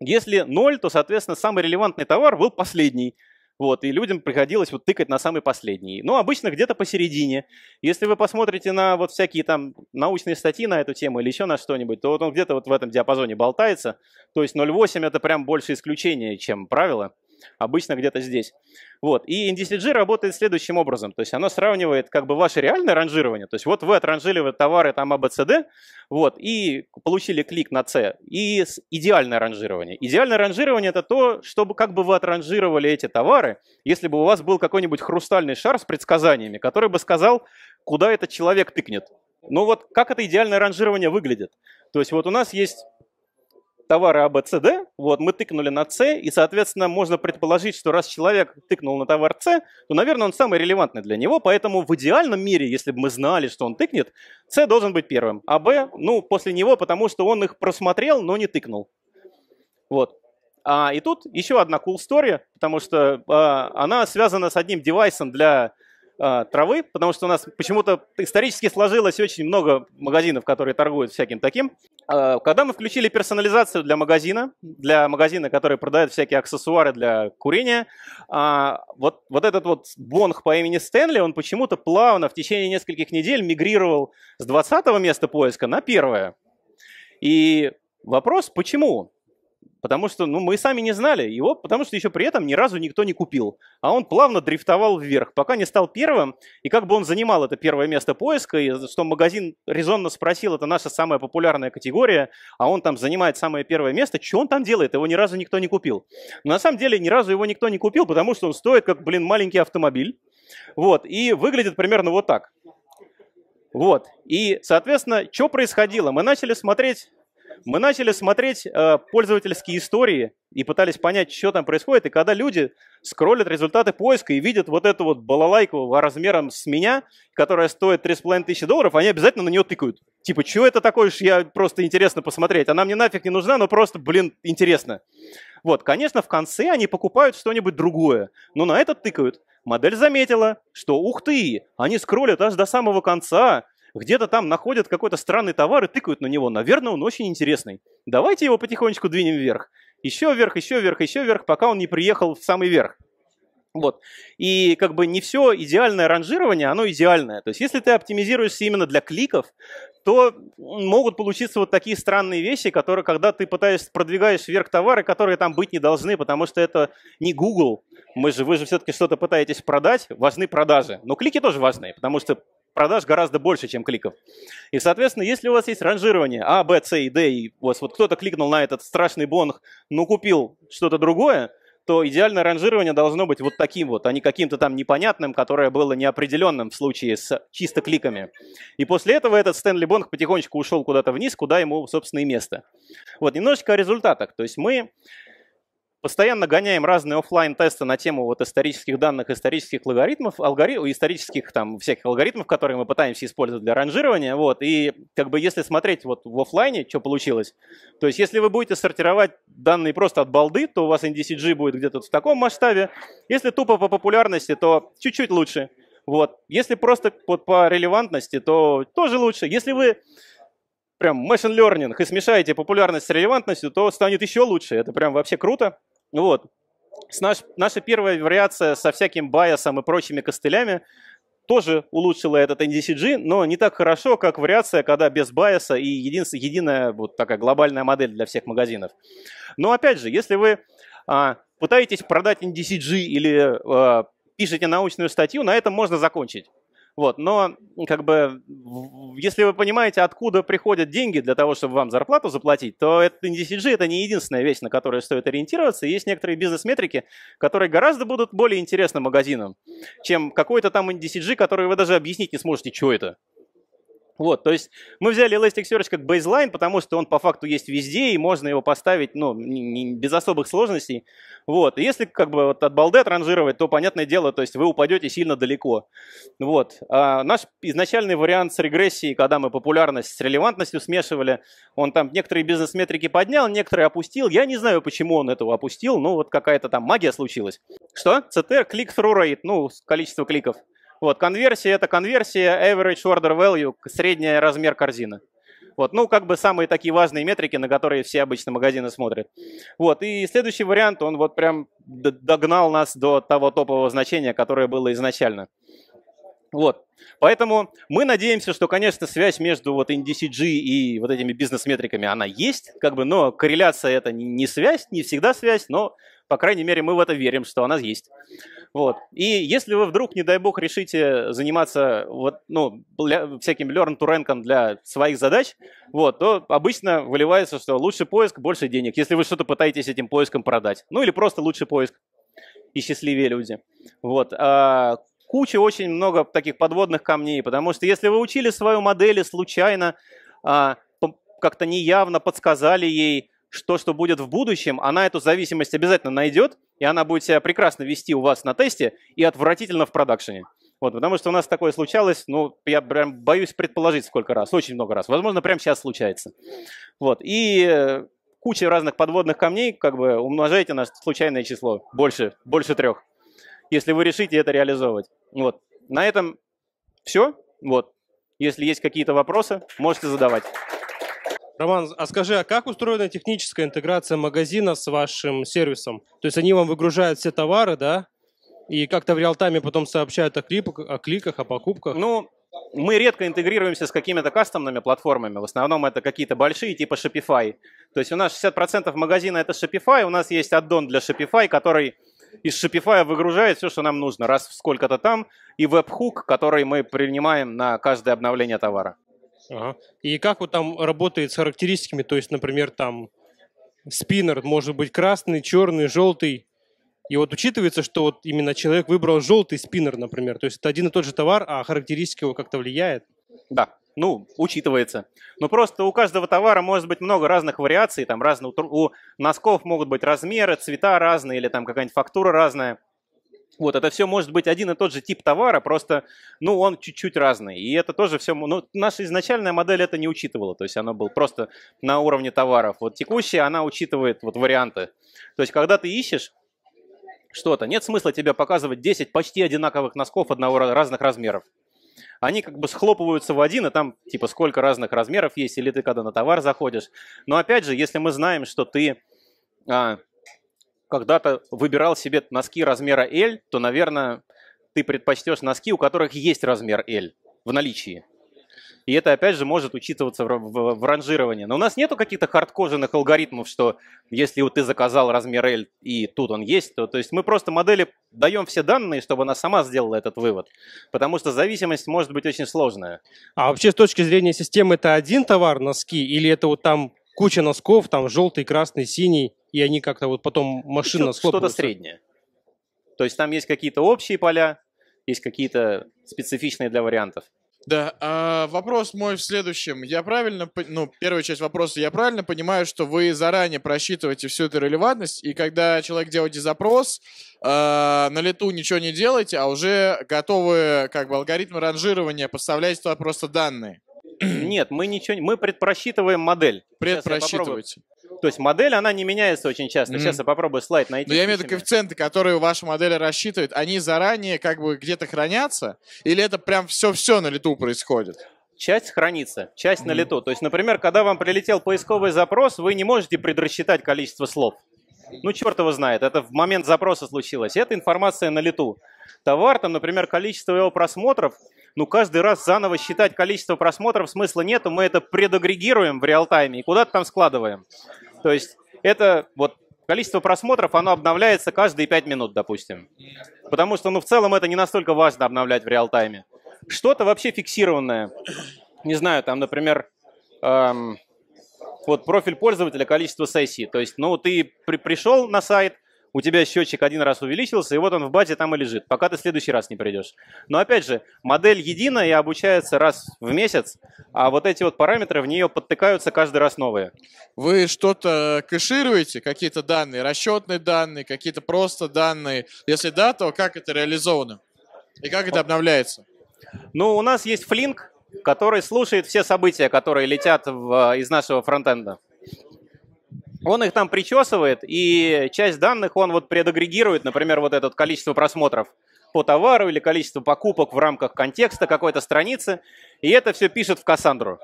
если ноль, то, соответственно, самый релевантный товар был последний. Вот, и людям приходилось вот тыкать на самый последний. Ну, обычно где-то посередине. Если вы посмотрите на вот всякие там научные статьи на эту тему или еще на что-нибудь, то вот он где-то вот в этом диапазоне болтается. То есть 0,8 это прям больше исключение, чем правило обычно где-то здесь. Вот. И InDCG работает следующим образом. То есть оно сравнивает как бы ваше реальное ранжирование. То есть вот вы отранжировали товары там ABCD, а вот, и получили клик на C. И идеальное ранжирование. Идеальное ранжирование это то, чтобы как бы вы отранжировали эти товары, если бы у вас был какой-нибудь хрустальный шар с предсказаниями, который бы сказал, куда этот человек тыкнет. Ну вот как это идеальное ранжирование выглядит. То есть вот у нас есть товары АБЦД, вот, мы тыкнули на С, и, соответственно, можно предположить, что раз человек тыкнул на товар С, то, наверное, он самый релевантный для него, поэтому в идеальном мире, если бы мы знали, что он тыкнет, С должен быть первым, а Б, ну, после него, потому что он их просмотрел, но не тыкнул. Вот. А, и тут еще одна cool story, потому что а, она связана с одним девайсом для а, травы, потому что у нас почему-то исторически сложилось очень много магазинов, которые торгуют всяким таким. А, когда мы включили персонализацию для магазина, для магазина, который продает всякие аксессуары для курения, а, вот, вот этот вот бонг по имени Стэнли, он почему-то плавно в течение нескольких недель мигрировал с 20 места поиска на первое. И вопрос, почему? Потому что ну, мы сами не знали его, потому что еще при этом ни разу никто не купил. А он плавно дрифтовал вверх, пока не стал первым. И как бы он занимал это первое место поиска, и что магазин резонно спросил, это наша самая популярная категория, а он там занимает самое первое место, что он там делает? Его ни разу никто не купил. Но на самом деле ни разу его никто не купил, потому что он стоит как, блин, маленький автомобиль. Вот, и выглядит примерно вот так. Вот. И, соответственно, что происходило? Мы начали смотреть мы начали смотреть э, пользовательские истории и пытались понять, что там происходит. И когда люди скроллят результаты поиска и видят вот эту вот балалайку размером с меня, которая стоит 3,5 тысячи долларов, они обязательно на нее тыкают. Типа, что это такое, что я просто интересно посмотреть. Она мне нафиг не нужна, но просто, блин, интересно. Вот, конечно, в конце они покупают что-нибудь другое, но на это тыкают. Модель заметила, что ух ты, они скроллят аж до самого конца, где-то там находят какой-то странный товар и тыкают на него. Наверное, он очень интересный. Давайте его потихонечку двинем вверх. Еще вверх, еще вверх, еще вверх, пока он не приехал в самый верх. Вот. И как бы не все идеальное ранжирование, оно идеальное. То есть если ты оптимизируешься именно для кликов, то могут получиться вот такие странные вещи, которые, когда ты пытаешься продвигаешь вверх товары, которые там быть не должны, потому что это не Google. Мы же, вы же все-таки что-то пытаетесь продать, важны продажи. Но клики тоже важны, потому что продаж гораздо больше, чем кликов. И, соответственно, если у вас есть ранжирование А, Б, С и Д, и у вас вот кто-то кликнул на этот страшный бонг, но купил что-то другое, то идеальное ранжирование должно быть вот таким вот, а не каким-то там непонятным, которое было неопределенным в случае с чисто кликами. И после этого этот Стэнли Бонг потихонечку ушел куда-то вниз, куда ему, собственно, и место. Вот, немножечко о результатах. То есть мы Постоянно гоняем разные офлайн тесты на тему вот исторических данных, исторических логаритмов, алгорит... исторических там всяких алгоритмов, которые мы пытаемся использовать для ранжирования. Вот. И как бы если смотреть вот в офлайне, что получилось, то есть если вы будете сортировать данные просто от балды, то у вас NDCG будет где-то в таком масштабе. Если тупо по популярности, то чуть-чуть лучше. Вот. Если просто вот по релевантности, то тоже лучше. Если вы прям machine learning и смешаете популярность с релевантностью, то станет еще лучше. Это прям вообще круто. Вот. Наш, наша первая вариация со всяким байосом и прочими костылями тоже улучшила этот NDCG, но не так хорошо, как вариация, когда без байоса и един, единая вот такая глобальная модель для всех магазинов. Но опять же, если вы а, пытаетесь продать NDCG или а, пишете научную статью, на этом можно закончить. Вот, но как бы, если вы понимаете, откуда приходят деньги для того, чтобы вам зарплату заплатить, то это NDCG это не единственная вещь, на которую стоит ориентироваться. Есть некоторые бизнес-метрики, которые гораздо будут более интересны магазинам, чем какой-то там NDCG, который вы даже объяснить не сможете, что это. Вот, то есть мы взяли Elasticsearch как бейзлайн, потому что он по факту есть везде, и можно его поставить, ну, не, не, без особых сложностей. Вот, и если как бы вот от балды отранжировать, то, понятное дело, то есть вы упадете сильно далеко. Вот, а наш изначальный вариант с регрессией, когда мы популярность с релевантностью смешивали, он там некоторые бизнес-метрики поднял, некоторые опустил. Я не знаю, почему он этого опустил, но вот какая-то там магия случилась. Что? CTR, click-through rate, ну, количество кликов. Вот, конверсия – это конверсия average order value, средний размер корзины. Вот, ну, как бы самые такие важные метрики, на которые все обычно магазины смотрят. Вот, и следующий вариант, он вот прям догнал нас до того топового значения, которое было изначально. Вот. Поэтому мы надеемся, что, конечно, связь между вот NDCG и вот этими бизнес-метриками, она есть, как бы, но корреляция это не связь, не всегда связь, но по крайней мере, мы в это верим, что она есть. Вот. И если вы вдруг, не дай бог, решите заниматься вот, ну, всяким learn to rank для своих задач, вот, то обычно выливается, что лучше поиск, больше денег, если вы что-то пытаетесь этим поиском продать. Ну или просто лучше поиск и счастливее люди. Вот. А куча очень много таких подводных камней, потому что если вы учили свою модель случайно, а, как-то неявно подсказали ей, что, что будет в будущем, она эту зависимость обязательно найдет, и она будет себя прекрасно вести у вас на тесте и отвратительно в продакшене. Вот, потому что у нас такое случалось, ну, я прям боюсь предположить сколько раз, очень много раз. Возможно, прямо сейчас случается. Вот, и э, куча разных подводных камней, как бы умножайте на случайное число, больше, больше трех, если вы решите это реализовывать. Вот, на этом все. Вот, если есть какие-то вопросы, можете задавать. Роман, а скажи, а как устроена техническая интеграция магазина с вашим сервисом? То есть они вам выгружают все товары, да? И как-то в реалтайме потом сообщают о, клип, о кликах, о покупках? Ну, мы редко интегрируемся с какими-то кастомными платформами. В основном это какие-то большие, типа Shopify. То есть у нас 60% магазина это Shopify, у нас есть аддон для Shopify, который из Shopify выгружает все, что нам нужно, раз сколько-то там, и веб-хук, который мы принимаем на каждое обновление товара. Ага. И как вот там работает с характеристиками? То есть, например, там спиннер может быть красный, черный, желтый. И вот учитывается, что вот именно человек выбрал желтый спиннер, например. То есть это один и тот же товар, а характеристика его как-то влияет. Да, ну, учитывается. Но просто у каждого товара может быть много разных вариаций, там разные, у носков могут быть размеры, цвета разные или там какая-нибудь фактура разная. Вот, это все может быть один и тот же тип товара, просто, ну, он чуть-чуть разный. И это тоже все, ну, наша изначальная модель это не учитывала, то есть она была просто на уровне товаров. Вот текущая, она учитывает вот варианты. То есть, когда ты ищешь что-то, нет смысла тебе показывать 10 почти одинаковых носков одного разных размеров. Они как бы схлопываются в один, и там типа сколько разных размеров есть, или ты когда на товар заходишь. Но опять же, если мы знаем, что ты а, когда-то выбирал себе носки размера L, то, наверное, ты предпочтешь носки, у которых есть размер L в наличии. И это, опять же, может учитываться в, в, в ранжировании. Но у нас нету каких-то хардкоженных алгоритмов, что если вот ты заказал размер L и тут он есть, то, то есть мы просто модели даем все данные, чтобы она сама сделала этот вывод. Потому что зависимость может быть очень сложная. А вообще с точки зрения системы это один товар носки или это вот там куча носков, там желтый, красный, синий? и они как-то вот потом машина Что-то, что среднее. То есть там есть какие-то общие поля, есть какие-то специфичные для вариантов. Да, а вопрос мой в следующем. Я правильно, ну, первая часть вопроса, я правильно понимаю, что вы заранее просчитываете всю эту релевантность, и когда человек делает запрос, а, на лету ничего не делаете, а уже готовы, как бы, алгоритмы ранжирования подставлять туда просто данные? Нет, мы ничего не... Мы предпросчитываем модель. Предпросчитывать. То есть модель, она не меняется очень часто. Mm-hmm. Сейчас я попробую слайд найти. Но я имею в виду коэффициенты, которые ваша модель рассчитывает, они заранее как бы где-то хранятся? Или это прям все-все на лету происходит? часть хранится, часть на лету. То есть, например, когда вам прилетел поисковый запрос, вы не можете предрасчитать количество слов. Ну, черт его знает, это в момент запроса случилось. Это информация на лету. Товар, там, например, количество его просмотров ну, каждый раз заново считать количество просмотров смысла нету, мы это предагрегируем в реал-тайме и куда-то там складываем. То есть это вот количество просмотров, оно обновляется каждые 5 минут, допустим. Потому что, ну, в целом это не настолько важно обновлять в реал-тайме. Что-то вообще фиксированное. Не знаю, там, например, эм, вот профиль пользователя, количество сессий. То есть, ну, ты при пришел на сайт, у тебя счетчик один раз увеличился, и вот он в базе там и лежит, пока ты в следующий раз не придешь. Но опять же, модель единая и обучается раз в месяц, а вот эти вот параметры в нее подтыкаются каждый раз новые. Вы что-то кэшируете, какие-то данные, расчетные данные, какие-то просто данные? Если да, то как это реализовано? И как это обновляется? Ну, у нас есть флинк, который слушает все события, которые летят в, из нашего фронтенда. Он их там причесывает, и часть данных он вот предагрегирует, например, вот это количество просмотров по товару или количество покупок в рамках контекста какой-то страницы, и это все пишет в Кассандру.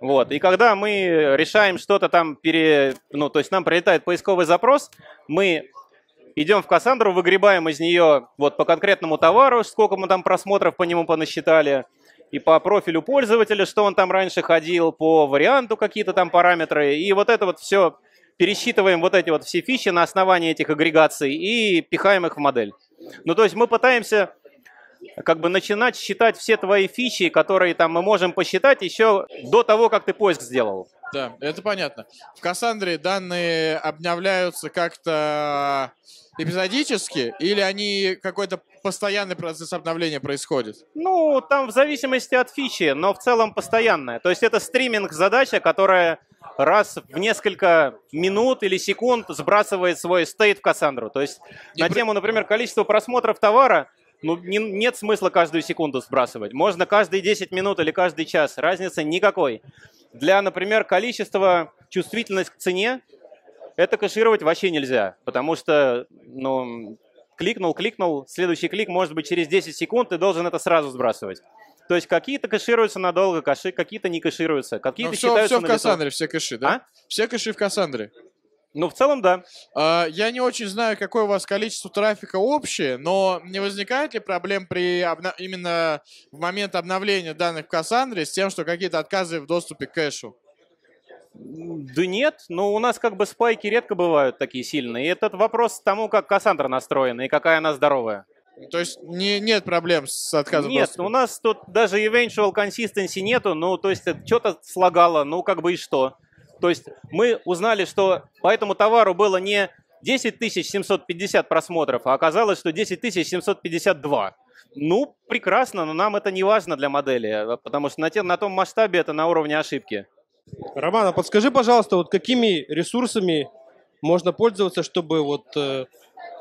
Вот. И когда мы решаем что-то там пере... Ну, то есть нам прилетает поисковый запрос, мы идем в Кассандру, выгребаем из нее вот по конкретному товару, сколько мы там просмотров по нему понасчитали, и по профилю пользователя, что он там раньше ходил, по варианту какие-то там параметры, и вот это вот все пересчитываем вот эти вот все фичи на основании этих агрегаций и пихаем их в модель. Ну, то есть мы пытаемся как бы начинать считать все твои фичи, которые там мы можем посчитать еще до того, как ты поиск сделал. Да, это понятно. В Кассандре данные обновляются как-то эпизодически или они какой-то постоянный процесс обновления происходит? Ну, там в зависимости от фичи, но в целом постоянная. То есть это стриминг задача, которая раз в несколько минут или секунд сбрасывает свой стейт в Кассандру. То есть на тему, например, количества просмотров товара ну, не, нет смысла каждую секунду сбрасывать. Можно каждые 10 минут или каждый час. Разницы никакой. Для, например, количества чувствительность к цене это кэшировать вообще нельзя, потому что, ну, кликнул, кликнул, следующий клик может быть через 10 секунд, ты должен это сразу сбрасывать. То есть какие-то кэшируются надолго, кэши, какие-то не кэшируются, какие-то ну, все, считаются все в Кассандре, все кэши, да? А? Все кэши в Кассандре. Ну, в целом, да. А, я не очень знаю, какое у вас количество трафика общее, но не возникает ли проблем при обна... именно в момент обновления данных в Кассандре с тем, что какие-то отказы в доступе к кэшу? Да нет, но у нас как бы спайки редко бывают такие сильные. И этот вопрос тому, как Кассандра настроена и какая она здоровая. То есть не, нет проблем с отказом Нет, доступа. у нас тут даже eventual consistency нету, ну, то есть что-то слагало, ну, как бы и что. То есть мы узнали, что по этому товару было не 10 750 просмотров, а оказалось, что 10 752. Ну, прекрасно, но нам это не важно для модели, потому что на, те, на том масштабе это на уровне ошибки. Роман, а подскажи, пожалуйста, вот какими ресурсами можно пользоваться, чтобы вот э,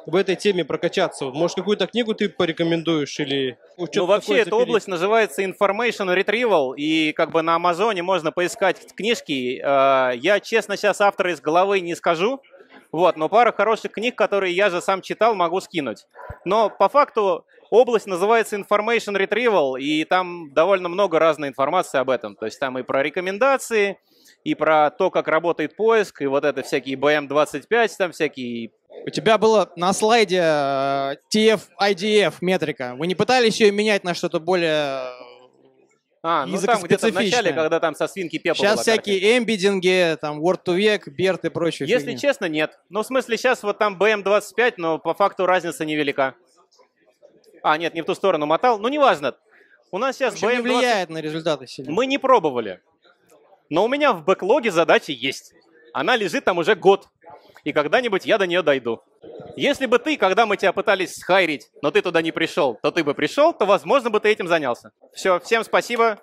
в этой теме прокачаться? Может, какую-то книгу ты порекомендуешь или... Ну, вообще, эта область называется Information Retrieval, и как бы на Амазоне можно поискать книжки. Э, я, честно, сейчас автора из головы не скажу, вот, но пара хороших книг, которые я же сам читал, могу скинуть. Но по факту область называется Information Retrieval, и там довольно много разной информации об этом. То есть там и про рекомендации, и про то, как работает поиск, и вот это всякие BM25, там всякие... У тебя было на слайде э, TF, IDF метрика. Вы не пытались ее менять на что-то более э, а, ну там где-то в начале, когда там со свинки пепла Сейчас всякие картинка. эмбидинги, там Word to Vec, Берт и прочее. Если фигня. честно, нет. Ну, в смысле, сейчас вот там BM25, но по факту разница невелика. А, нет, не в ту сторону мотал. Ну, неважно. У нас сейчас bm 25 не влияет на результаты сильно. Мы не пробовали. Но у меня в бэклоге задача есть. Она лежит там уже год. И когда-нибудь я до нее дойду. Если бы ты, когда мы тебя пытались схайрить, но ты туда не пришел, то ты бы пришел, то, возможно, бы ты этим занялся. Все, всем спасибо.